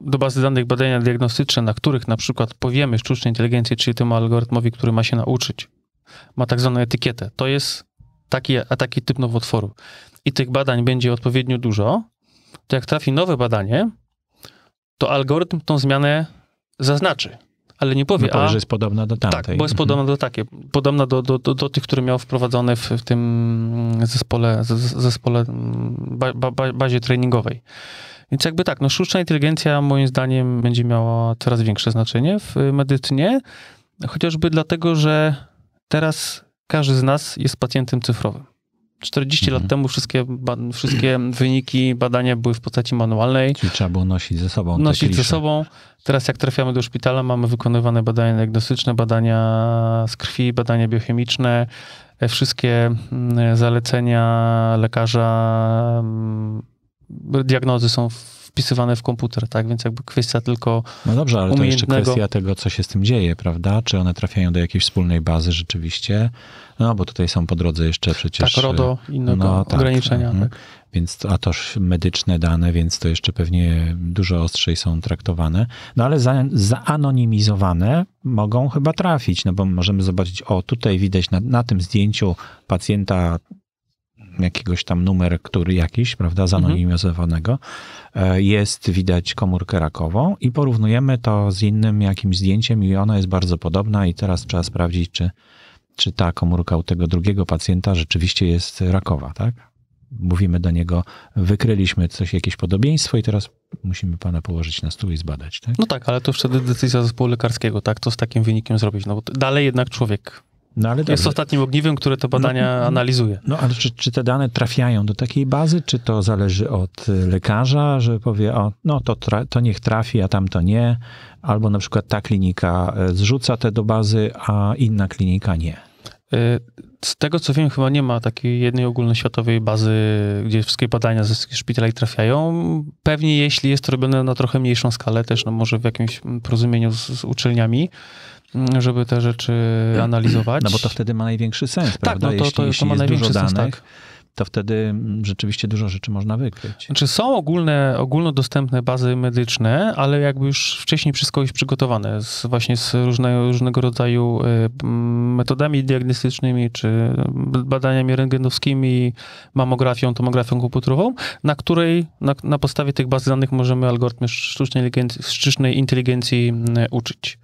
do bazy danych badania diagnostyczne, na których na przykład powiemy sztucznej inteligencji, czyli temu algorytmowi, który ma się nauczyć, ma tak zwaną etykietę. To jest taki, a taki typ nowotworu i tych badań będzie odpowiednio dużo, to jak trafi nowe badanie, to algorytm tą zmianę zaznaczy. Ale nie powie, powie no a, że jest podobna do tamtej. Tak, bo jest mhm. podobna do takiej, podobna do, do, do, do tych, które miał wprowadzone w, w tym mm, zespole, z, zespole mm, ba, ba, bazie treningowej. Więc jakby tak, no sztuczna inteligencja moim zdaniem będzie miała coraz większe znaczenie w medycynie, chociażby dlatego, że teraz każdy z nas jest pacjentem cyfrowym. 40 mhm. lat temu wszystkie, wszystkie wyniki badania były w postaci manualnej. Czyli trzeba było nosić ze sobą. Nosić ze sobą. Teraz jak trafiamy do szpitala, mamy wykonywane badania diagnostyczne, badania z krwi, badania biochemiczne, e, wszystkie mm, zalecenia lekarza, mm, diagnozy są wpisywane w komputer, tak? Więc jakby kwestia tylko. No dobrze, ale to jeszcze kwestia tego, co się z tym dzieje, prawda? Czy one trafiają do jakiejś wspólnej bazy rzeczywiście? No bo tutaj są po drodze jeszcze przecież... Tak, RODO, e, inne no, tak, ograniczenia. Tak. Tak. Więc, a toż medyczne dane, więc to jeszcze pewnie dużo ostrzej są traktowane. No ale za, zaanonimizowane mogą chyba trafić, no bo możemy zobaczyć, o tutaj widać na, na tym zdjęciu pacjenta jakiegoś tam numer, który jakiś, prawda, zanonimizowanego, mhm. E, jest widać komórkę rakową i porównujemy to z innym jakimś zdjęciem i ona jest bardzo podobna i teraz trzeba sprawdzić, czy czy ta komórka u tego drugiego pacjenta rzeczywiście jest rakowa, tak? Mówimy do niego, wykryliśmy coś, jakieś podobieństwo i teraz musimy pana położyć na stół i zbadać, tak? No tak, ale to wtedy decyzja zespołu lekarskiego, tak? Co z takim wynikiem zrobić? No bo dalej jednak człowiek no, jest ostatnim ogniwem, które te badania no, no, no, analizuje. No ale czy, czy, te dane trafiają do takiej bazy, czy to zależy od lekarza, że powie, o, no to, to niech trafi, a tamto nie, albo na przykład ta klinika e, zrzuca te do bazy, a inna klinika nie. Y, z tego co wiem, chyba nie ma takiej jednej ogólnoświatowej bazy, gdzie wszystkie badania ze szpitali trafiają. Pewnie jeśli jest to robione na trochę mniejszą skalę, też no może w jakimś porozumieniu z, z uczelniami, mm, żeby te rzeczy analizować. No bo to wtedy ma największy sens, tak, No to, to, jeśli, to, to ma największy sens, danych, tak to wtedy mm, rzeczywiście dużo rzeczy można wykryć. Znaczy są ogólne, ogólnodostępne bazy medyczne, ale jakby już wcześniej wszystko jest przygotowane z, właśnie z różnego, różnego rodzaju y, metodami diagnostycznymi, czy y, badaniami rentgenowskimi, mamografią, tomografią komputerową, na której, na, na podstawie tych baz danych możemy algorytmy sztucznej, sztucznej inteligencji mm, uczyć.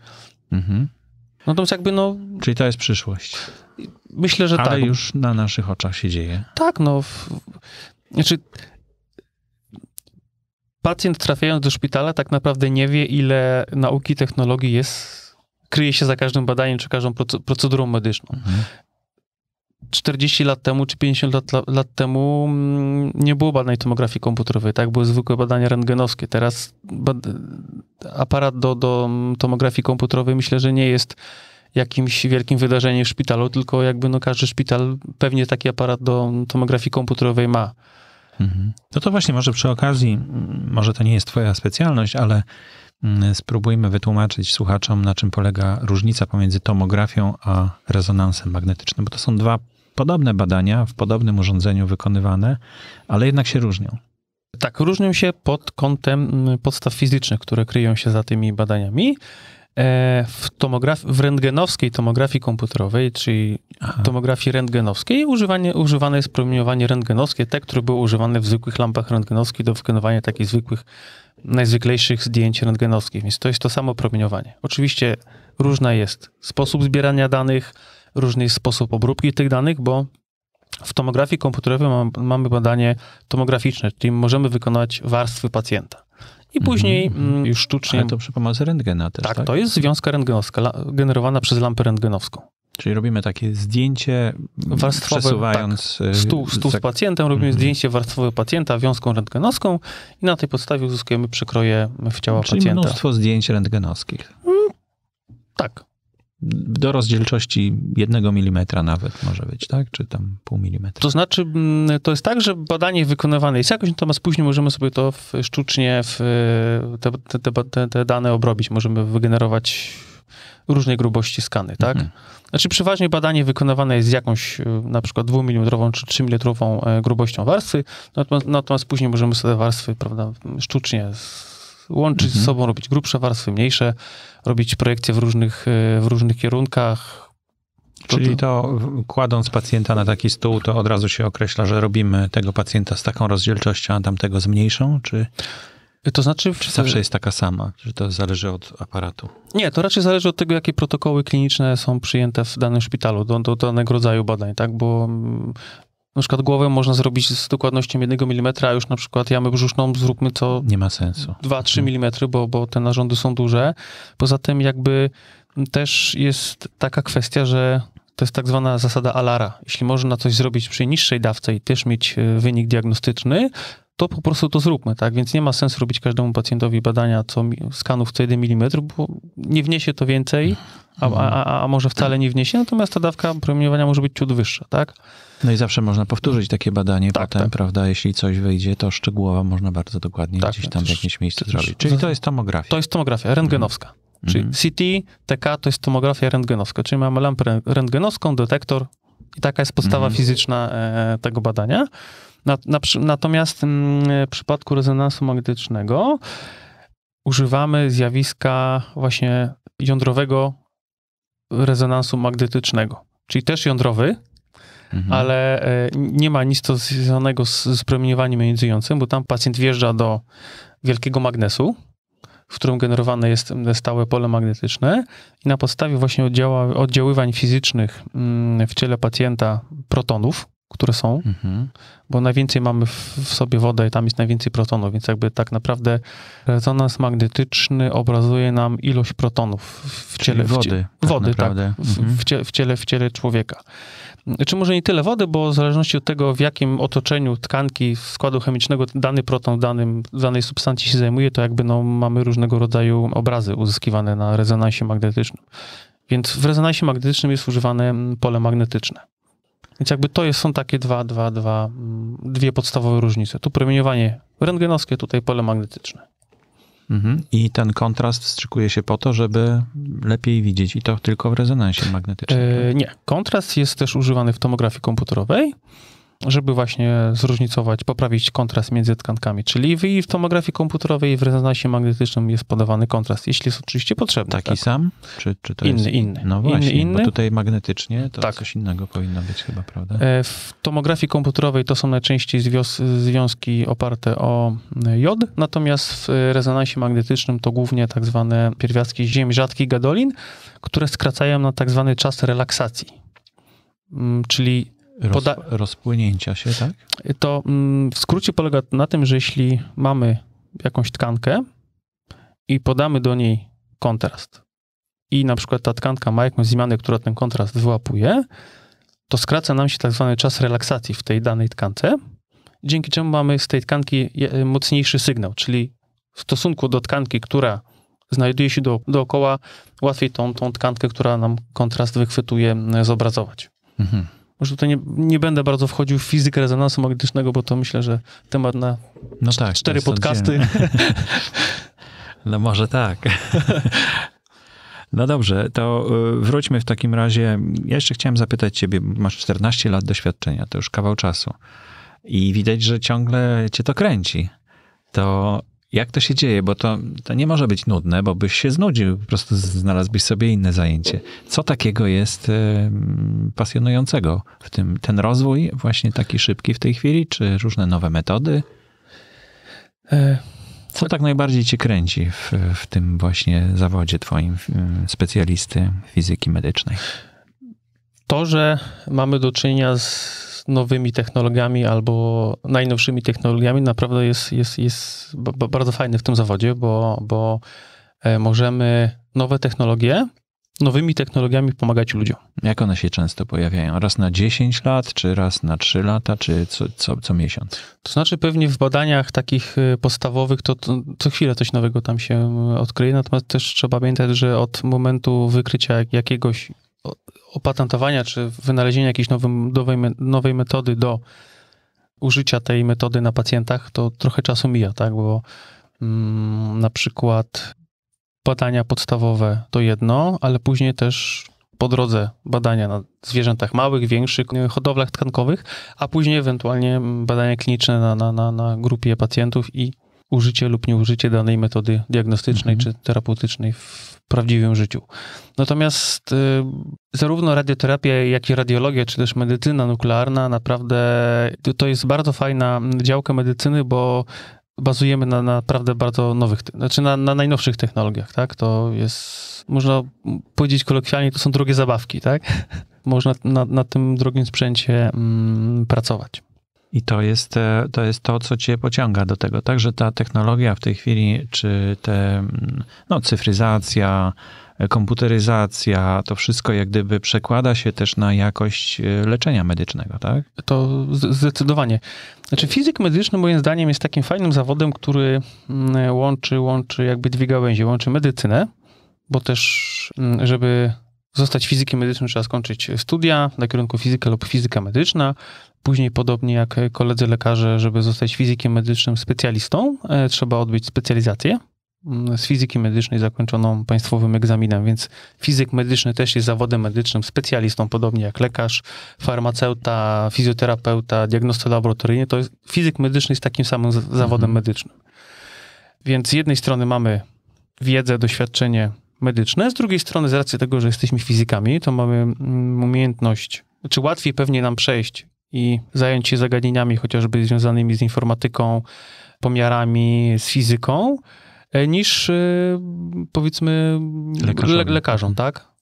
Mhm. No to jest jakby no... Czyli to jest przyszłość. Myślę, że Ale tak. Ale już na naszych oczach się dzieje. Tak, no. W, znaczy, pacjent trafiając do szpitala tak naprawdę nie wie, ile nauki, technologii jest, kryje się za każdym badaniem czy każdą procedurą medyczną. Mhm. 40 lat temu czy 50 lat, lat, temu mm, nie było badań tomografii komputerowej, tak? Były zwykłe badania rentgenowskie. Teraz aparat do, do tomografii komputerowej myślę, że nie jest jakimś wielkim wydarzeniem w szpitalu, tylko jakby no każdy szpital pewnie taki aparat do tomografii komputerowej ma. Mhm. No to właśnie może przy okazji, może to nie jest twoja specjalność, ale spróbujmy wytłumaczyć słuchaczom, na czym polega różnica pomiędzy tomografią a rezonansem magnetycznym, bo to są dwa podobne badania w podobnym urządzeniu wykonywane, ale jednak się różnią. Tak, różnią się pod kątem podstaw fizycznych, które kryją się za tymi badaniami. E, w, w rentgenowskiej tomografii komputerowej, czyli Aha. tomografii rentgenowskiej, używanie, używane jest promieniowanie rentgenowskie, te, które były używane w zwykłych lampach rentgenowskich do wykonywania takich zwykłych, najzwyklejszych zdjęć rentgenowskich. Więc to jest to samo promieniowanie. Oczywiście różna jest sposób zbierania danych, różny jest sposób obróbki tych danych, bo w tomografii komputerowej mamy badanie tomograficzne, czyli możemy wykonać warstwy pacjenta i później... Mhm. Mm, już sztucznie. Ale to przy pomocy rentgena też, tak? tak? to jest związka rentgenowska, generowana przez lampę rentgenowską. Czyli robimy takie zdjęcie mm, warstwowe, tak. przesuwając... Tak. Y, stół, stół z pacjentem, robimy mm -hmm. zdjęcie warstwowe pacjenta wiązką rentgenowską i na tej podstawie uzyskujemy przekroje w ciała Czyli pacjenta. Czyli mnóstwo zdjęć rentgenowskich. Mm, tak do rozdzielczości jednego milimetra nawet może być, tak? Czy tam pół milimetra. To znaczy, mm, to jest tak, że badanie wykonywane jest jakoś, natomiast później możemy sobie to w, sztucznie w, e, te, te, te, te, dane obrobić. Możemy wygenerować różnej grubości skany, tak? Mhm. Znaczy przeważnie badanie wykonywane jest z jakąś e, na przykład 2 mm czy 3 mm e, grubością warstwy, natomiast, natomiast później możemy sobie warstwy, prawda, sztucznie łączyć mhm. z sobą, robić grubsze warstwy, mniejsze, robić projekcje w różnych, e, w różnych kierunkach. Czyli to kładąc pacjenta na taki stół, to od razu się określa, że robimy tego pacjenta z taką rozdzielczością, a tamtego z mniejszą, czy... To znaczy, czy zawsze jest taka sama? Czy to zależy od aparatu? Nie, to raczej zależy od tego, jakie protokoły kliniczne są przyjęte w danym szpitalu do, do danego rodzaju badań, tak? Bo mm, na przykład głowę można zrobić z dokładnością 1 mm, a już na przykład jamę brzuszną zróbmy to... Nie ma sensu. 2-3 mm, bo, bo te narządy są duże. Poza tym jakby też jest taka kwestia, że to jest tak zwana zasada Alara. Jeśli można coś zrobić przy niższej dawce i też mieć e, wynik diagnostyczny, to po prostu to zróbmy, tak? Więc nie ma sensu robić każdemu pacjentowi badania co, skanów co 1 mm, bo nie wniesie to więcej, a, a, a może wcale nie wniesie, natomiast ta dawka promieniowania może być ciut wyższa, tak? No i zawsze można powtórzyć takie badanie tak, potem, tak. prawda? Jeśli coś wyjdzie, to szczegółowo można bardzo dokładnie tak, gdzieś tam w jakimś miejscu zrobić. Czyli to jest tomografia. To jest tomografia rentgenowska. Mhm. Czyli CT, TK to jest tomografia rentgenowska, czyli mamy lampę rentgenowską, detektor i taka jest podstawa mhm. fizyczna e, tego badania. natomiast mm, w przypadku rezonansu magnetycznego używamy zjawiska właśnie jądrowego rezonansu magnetycznego, czyli też jądrowy, mhm. ale e, nie ma nic to związanego z, z promieniowaniem jonizującym, bo tam pacjent wjeżdża do wielkiego magnesu, w którym generowane jest stałe pole magnetyczne i na podstawie właśnie oddziaływań fizycznych mm, w ciele pacjenta protonów, które są, mhm. bo najwięcej mamy w, w sobie wodę i tam jest najwięcej protonów, więc jakby tak naprawdę rezonans magnetyczny obrazuje nam ilość protonów w Czyli ciele wody. W, wody, tak. Wody, tak w, mhm. w, ciele, w ciele człowieka. Czy może nie tyle wody, bo w zależności od tego, w jakim otoczeniu tkanki składu chemicznego dany proton w danym, danej substancji się zajmuje, to jakby no, mamy różnego rodzaju obrazy uzyskiwane na rezonansie magnetycznym. Więc w rezonansie magnetycznym jest używane mm, pole magnetyczne. Więc jakby to jest, są takie dwa, dwa, dwa, mm, dwie podstawowe różnice. Tu promieniowanie rentgenowskie, tutaj pole magnetyczne. Mhm. I ten kontrast wstrzykuje się po to, żeby lepiej widzieć i to tylko w rezonansie magnetycznym. E, tak? nie, kontrast jest też używany w tomografii komputerowej żeby właśnie zróżnicować, poprawić kontrast między tkankami. Czyli w, w tomografii komputerowej i w rezonansie magnetycznym jest podawany kontrast, jeśli jest oczywiście potrzebny. Taki tak? sam? Czy, czy to inny, jest... Inny, No właśnie, inny, inny. bo tutaj magnetycznie to tak. coś innego powinno być chyba, prawda? E, w tomografii komputerowej to są najczęściej zwios, związki oparte o jod, natomiast w rezonansie magnetycznym to głównie tak zwane pierwiastki ziem rzadkich gadolin, które skracają na tak zwany czas relaksacji. Mm, czyli Roz, rozpłynięcia się, tak? To mm, w skrócie polega na tym, że jeśli mamy jakąś tkankę i podamy do niej kontrast i na przykład ta tkanka ma jakąś zmianę, która ten kontrast wyłapuje, to skraca nam się tak zwany czas relaksacji w tej danej tkance, dzięki czemu mamy z tej tkanki mocniejszy sygnał, czyli w stosunku do tkanki, która znajduje się do, dookoła, łatwiej tą, tą tkankę, która nam kontrast wychwytuje, mm, zobrazować. Mhm że tutaj nie, nie, będę bardzo wchodził w fizykę rezonansu magnetycznego, bo to myślę, że temat na no tak, cztery podcasty. no może tak. No dobrze, to y, wróćmy w takim razie. Ja jeszcze chciałem zapytać ciebie, masz 14 lat doświadczenia, to już kawał czasu. I widać, że ciągle cię to kręci. To jak to się dzieje, bo to, to nie może być nudne, bo byś się znudził, po prostu znalazłbyś sobie inne zajęcie. Co takiego jest e, pasjonującego w tym? Ten rozwój właśnie taki szybki w tej chwili, czy różne nowe metody? E, Co tak najbardziej cię kręci w, w tym właśnie zawodzie twoim mm, specjalisty fizyki medycznej? To, że mamy do czynienia z nowymi technologiami albo najnowszymi technologiami naprawdę jest, jest, jest bardzo fajny w tym zawodzie, bo, bo e, możemy nowe technologie nowymi technologiami pomagać ludziom. Jak one się często pojawiają? Raz na 10 lat, czy raz na 3 lata, czy co, co, co miesiąc? To znaczy pewnie w badaniach takich e, podstawowych to, to co chwilę coś nowego tam się odkryje, natomiast też trzeba pamiętać, że od momentu wykrycia jakiegoś opatentowania czy wynalezienia jakiejś nowej, nowej, nowej metody do użycia tej metody na pacjentach, to trochę czasu mija, tak? Bo mm, na przykład badania podstawowe to jedno, ale później też po drodze badania na zwierzętach małych, większych, hodowlach tkankowych, a później ewentualnie mm, badania kliniczne na, na, na, na grupie pacjentów i użycie lub nieużycie danej metody diagnostycznej mhm. czy terapeutycznej w prawdziwym życiu. Natomiast y, zarówno radioterapia, jak i radiologia, czy też medycyna nuklearna, naprawdę to jest bardzo fajna działka medycyny, bo bazujemy na naprawdę bardzo nowych, znaczy na, na najnowszych technologiach, tak? To jest, można powiedzieć kolokwialnie, to są drogie zabawki, tak? Można na, na tym drugim sprzęcie mm, pracować. I to jest, e, to jest to, co cię pociąga do tego. Także ta technologia w tej chwili, czy te mm, no, cyfryzacja, e, komputeryzacja, to wszystko jak gdyby przekłada się też na jakość e, leczenia medycznego, tak? To zdecydowanie. Znaczy fizyk medyczny moim zdaniem jest takim fajnym zawodem, który mm, łączy, łączy jakby dwie gałęzie, łączy medycynę, bo też mm, żeby zostać fizykiem medycznym trzeba skończyć studia na kierunku fizyka lub fizyka medyczna, Później, podobnie jak koledzy lekarze, żeby zostać fizykiem medycznym specjalistą, e, trzeba odbyć specjalizację mm, z fizyki medycznej zakończoną państwowym egzaminem, więc fizyk medyczny też jest zawodem medycznym, specjalistą, podobnie jak lekarz, farmaceuta, fizjoterapeuta, diagnosta laboratoryjny, to jest, fizyk medyczny jest takim samym zawodem mhm. medycznym. Więc z jednej strony mamy wiedzę, doświadczenie medyczne, z drugiej strony z racji tego, że jesteśmy fizykami, to mamy mm, umiejętność, czy łatwiej pewnie nam przejść i zająć się zagadnieniami chociażby związanymi z informatyką, pomiarami, z fizyką, e, niż e, powiedzmy lekarzom, le lekarzom tak?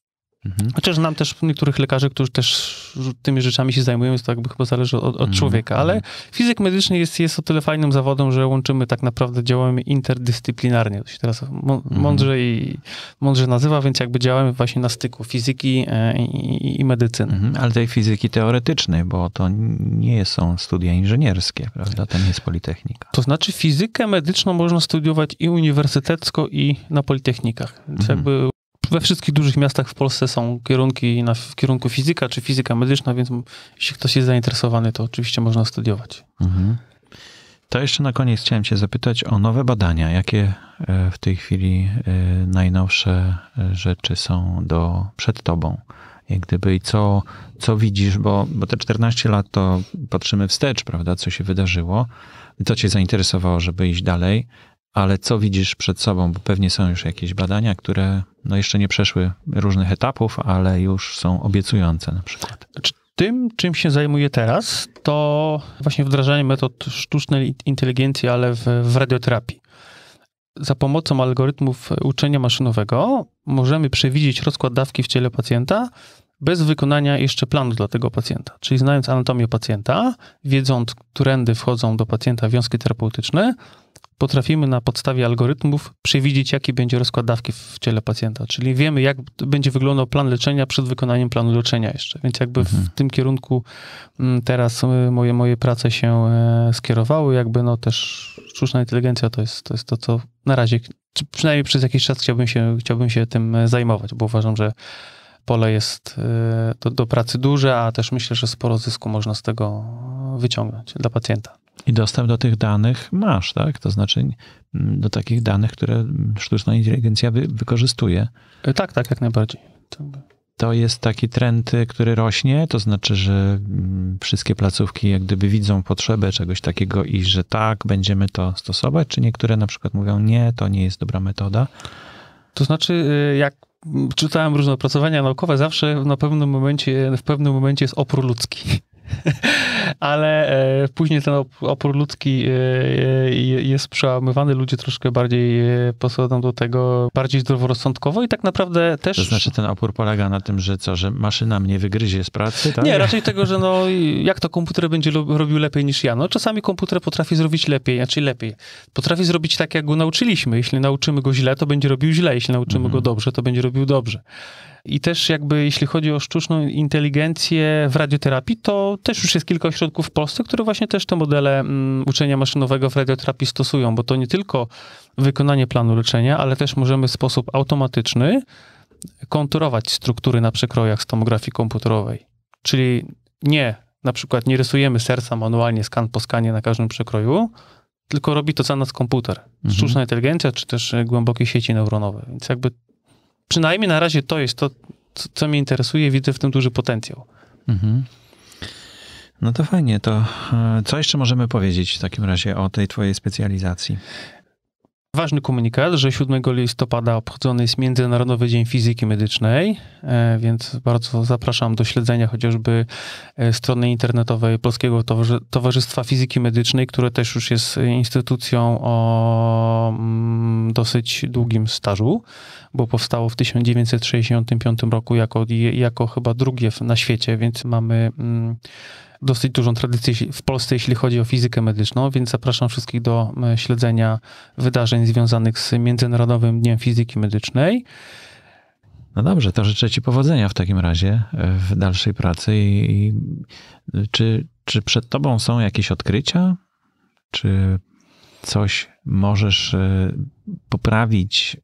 Mhm. Chociaż znam też niektórych lekarzy, którzy też tymi rzeczami się zajmują, jest to jakby chyba zależy od, od mhm. człowieka, ale mhm. fizyk medyczny jest, jest o tyle fajnym zawodem, że łączymy tak naprawdę, działamy interdyscyplinarnie, to się teraz mhm. mądrze, i, mądrze nazywa, więc jakby działamy właśnie na styku fizyki e, i, i medycyny. Mhm. Ale tej fizyki teoretycznej, bo to nie są studia inżynierskie, prawda? To nie jest Politechnika. To znaczy fizykę medyczną można studiować i uniwersytecko, i na Politechnikach. Więc mhm. jakby we wszystkich dużych miastach w Polsce są kierunki na, w kierunku fizyka czy fizyka medyczna, więc jeśli ktoś jest zainteresowany, to oczywiście można studiować. Mhm. To jeszcze na koniec chciałem Cię zapytać o nowe badania. Jakie e, w tej chwili e, najnowsze e, rzeczy są do, przed Tobą? Jak gdyby i co, co widzisz, bo, bo te 14 lat to patrzymy wstecz, prawda, co się wydarzyło, co Cię zainteresowało, żeby iść dalej, ale co widzisz przed sobą? Bo pewnie są już jakieś badania, które no jeszcze nie przeszły różnych etapów, ale już są obiecujące na przykład. Znaczy, tym, czym się zajmuję teraz, to właśnie wdrażanie metod sztucznej inteligencji, ale w, w radioterapii. Za pomocą algorytmów uczenia maszynowego możemy przewidzieć rozkład dawki w ciele pacjenta bez wykonania jeszcze planu dla tego pacjenta. Czyli znając anatomię pacjenta, wiedząc, którędy wchodzą do pacjenta wiązki terapeutyczne, potrafimy na podstawie algorytmów przewidzieć, jaki będzie rozkład dawki w ciele pacjenta. Czyli wiemy, jak będzie wyglądał plan leczenia przed wykonaniem planu leczenia jeszcze. Więc jakby mhm. w tym kierunku mm, teraz y, moje, moje prace się e, skierowały. Jakby no też sztuczna inteligencja to jest to, jest to co na razie, przynajmniej przez jakiś czas chciałbym się, chciałbym się tym e, zajmować, bo uważam, że pole jest e, do, do pracy duże, a też myślę, że sporo zysku można z tego wyciągnąć dla pacjenta. I dostęp do tych danych masz, tak? To znaczy mm, do takich danych, które sztuczna inteligencja wy wykorzystuje. E, tak, tak, jak najbardziej. To jest taki trend, y, który rośnie, to znaczy, że mm, wszystkie placówki jak gdyby widzą potrzebę czegoś takiego i że tak, będziemy to stosować, czy niektóre na przykład mówią, nie, to nie jest dobra metoda. To znaczy, y, jak czytałem różne opracowania naukowe, zawsze na pewnym momencie, w pewnym momencie jest opór ludzki. ale e, później ten opór ludzki e, e, jest przełamywany, ludzie troszkę bardziej podchodzą do tego bardziej zdroworozsądkowo i tak naprawdę też... To znaczy ten opór polega na tym, że co, że maszyna mnie wygryzie z pracy, tak? Nie, raczej tego, że no jak to komputer będzie robił lepiej niż ja. No czasami komputer potrafi zrobić lepiej, znaczy lepiej. Potrafi zrobić tak, jak go nauczyliśmy. Jeśli nauczymy go źle, to będzie robił źle. Jeśli nauczymy mm. go dobrze, to będzie robił dobrze. I też jakby jeśli chodzi o sztuczną inteligencję w radioterapii, to też już jest kilka ośrodków w Polsce, które właśnie też te modele mm, uczenia maszynowego w radioterapii stosują, bo to nie tylko wykonanie planu leczenia, ale też możemy w sposób automatyczny konturować struktury na przekrojach z tomografii komputerowej. Czyli nie, na przykład nie rysujemy serca manualnie skan po skanie na każdym przekroju, tylko robi to za nas komputer. Mhm. Sztuczna inteligencja, czy też e, głębokie sieci neuronowe. Więc jakby przynajmniej na razie to jest to, co, co mnie interesuje, widzę w tym duży potencjał. Mhm. No to fajnie, to e, co jeszcze możemy powiedzieć w takim razie o tej twojej specjalizacji? Ważny komunikat, że 7 listopada obchodzony jest Międzynarodowy Dzień Fizyki Medycznej, e, więc bardzo zapraszam do śledzenia chociażby e, strony internetowej Polskiego Towarzystwa Fizyki Medycznej, które też już jest instytucją o mm, dosyć długim stażu, bo powstało w 1965 roku jako, jako chyba drugie na świecie, więc mamy. Mm, dosyć dużą tradycję w Polsce, jeśli chodzi o fizykę medyczną, więc zapraszam wszystkich do e, śledzenia wydarzeń związanych z Międzynarodowym Dniem Fizyki Medycznej. No dobrze, to życzę Ci powodzenia w takim razie e, w dalszej pracy. I, czy, czy przed Tobą są jakieś odkrycia? Czy coś możesz e, poprawić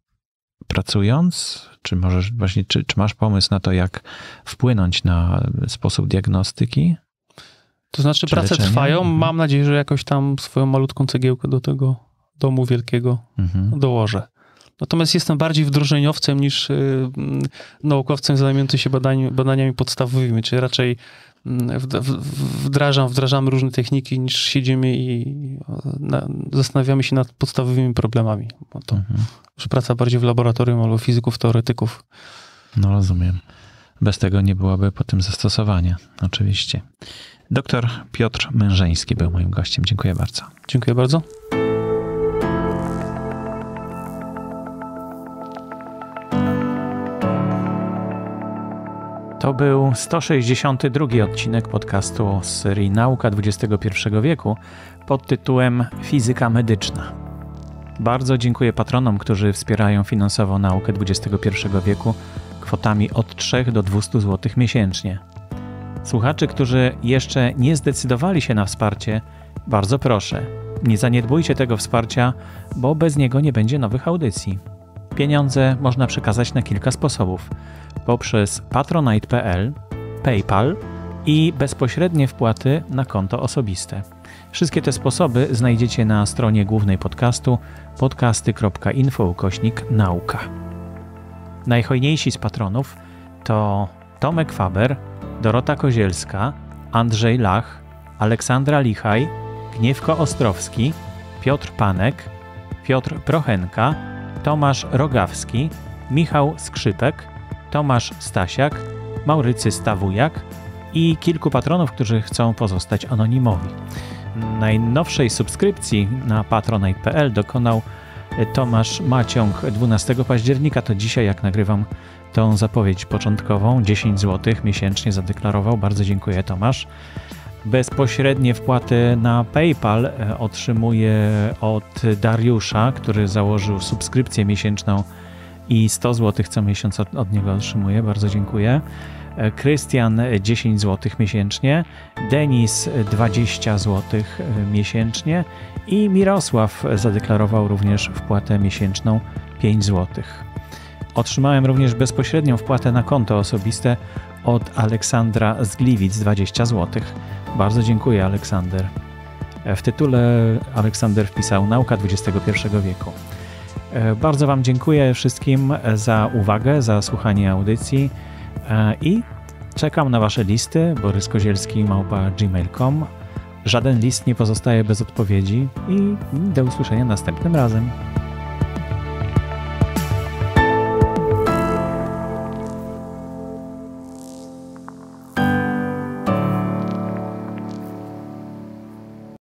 pracując? Czy możesz właśnie, czy, czy masz pomysł na to, jak wpłynąć na sposób diagnostyki? To znaczy Czy prace leczenie? trwają. Mhm. Mam nadzieję, że jakoś tam swoją malutką cegiełkę do tego domu wielkiego mhm. dołożę. Natomiast jestem bardziej wdrożeniowcem niż y, mm, naukowcem zajmującym się badani, badaniami podstawowymi, czyli raczej mm, wdrażam, wdrażamy różne techniki niż siedzimy i na, zastanawiamy się nad podstawowymi problemami. Bo to mhm. już praca bardziej w laboratorium albo fizyków, teoretyków. No rozumiem. Bez tego nie byłoby potem zastosowania, oczywiście. Doktor Piotr Mężeński był moim gościem. Dziękuję bardzo. Dziękuję bardzo. To był 162 odcinek podcastu z serii Nauka XXI wieku pod tytułem Fizyka medyczna. Bardzo dziękuję patronom, którzy wspierają finansowo naukę XXI wieku kwotami od 3 do 200 zł miesięcznie. Słuchaczy, którzy jeszcze nie zdecydowali się na wsparcie, bardzo proszę, nie zaniedbujcie tego wsparcia, bo bez niego nie będzie nowych audycji. Pieniądze można przekazać na kilka sposobów: poprzez patronite.pl, PayPal i bezpośrednie wpłaty na konto osobiste. Wszystkie te sposoby znajdziecie na stronie głównej podcastu podcasty.info nauka. Najhojniejsi z patronów to Tomek Faber, Dorota Kozielska, Andrzej Lach, Aleksandra Lichaj, Gniewko Ostrowski, Piotr Panek, Piotr Prochenka, Tomasz Rogawski, Michał Skrzypek, Tomasz Stasiak, Maurycy Stawujak i kilku patronów, którzy chcą pozostać anonimowi. Najnowszej subskrypcji na patronite.pl dokonał Tomasz Maciąg 12 października, to dzisiaj jak nagrywam tą zapowiedź początkową, 10 zł miesięcznie zadeklarował. Bardzo dziękuję Tomasz. Bezpośrednie wpłaty na PayPal e, otrzymuje od Dariusza, który założył subskrypcję miesięczną i 100 zł co miesiąc od, niego otrzymuje. Bardzo dziękuję. E, Krystian 10 e, zł miesięcznie, Denis 20 zł miesięcznie i Mirosław zadeklarował również wpłatę miesięczną 5 złotych. Otrzymałem również bezpośrednią wpłatę na konto osobiste od Aleksandra z Gliwic 20 zł. Bardzo dziękuję Aleksander. E, w tytule Aleksander wpisał Nauka XXI wieku. E, bardzo Wam dziękuję wszystkim za uwagę, za słuchanie audycji e, i czekam na Wasze listy boryskozielski małpa gmail.com. Żaden list nie pozostaje bez odpowiedzi i do usłyszenia następnym razem.